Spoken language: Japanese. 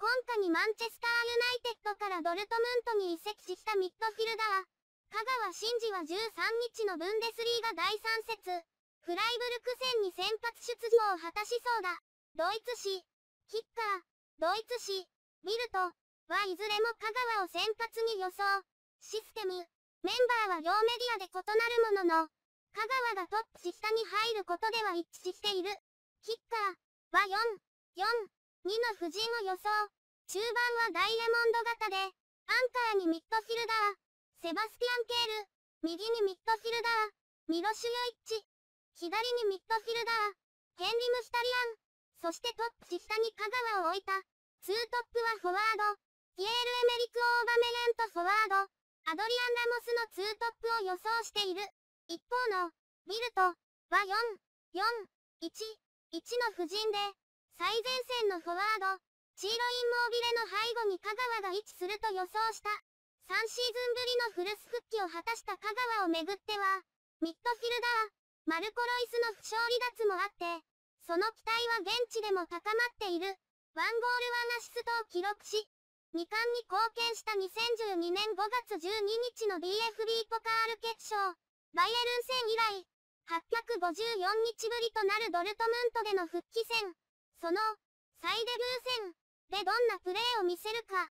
今夏にマンチェスターユナイテッドからドルトムントに移籍したミッドフィルダー、香川真司は13日のブンデスリーガ第3節、フライブルク戦に先発出場を果たしそうだ。ドイツ紙、キッカー、ドイツ紙、ビルト、はいずれも香川を先発に予想。システム、メンバーは両メディアで異なるものの、香川がトップ下に入ることでは一致している。キッカーは4、4、2の布陣を予想。中盤はダイヤモンド型で、アンカーにミッドフィルダー、セバスティアン・ケール、右にミッドフィルダー、ミロシュヨイッチ、左にミッドフィルダー、ケンリム・シタリアン、そしてトップ下に香川を置いた。2トップはフォワード、ピエール・エメリク・オーバメレンとフォワード、アドリアン・ラモスのツートップを予想している。一方の、ビルト、は4、4、1、1の布陣で、最前線のフォワード、チーロインモービレの背後に香川が位置すると予想した。3シーズンぶりのフルス復帰を果たした香川をめぐっては、ミッドフィルダー、マルコ・ロイスの負傷離脱もあって、その期待は現地でも高まっている。ワンゴールワンアシストを記録し、2冠に貢献した2012年5月12日の b f b ポカール決勝、バイエルン戦以来、854日ぶりとなるドルトムントでの復帰戦。その、再デビュー戦でどんなプレーを見せるか。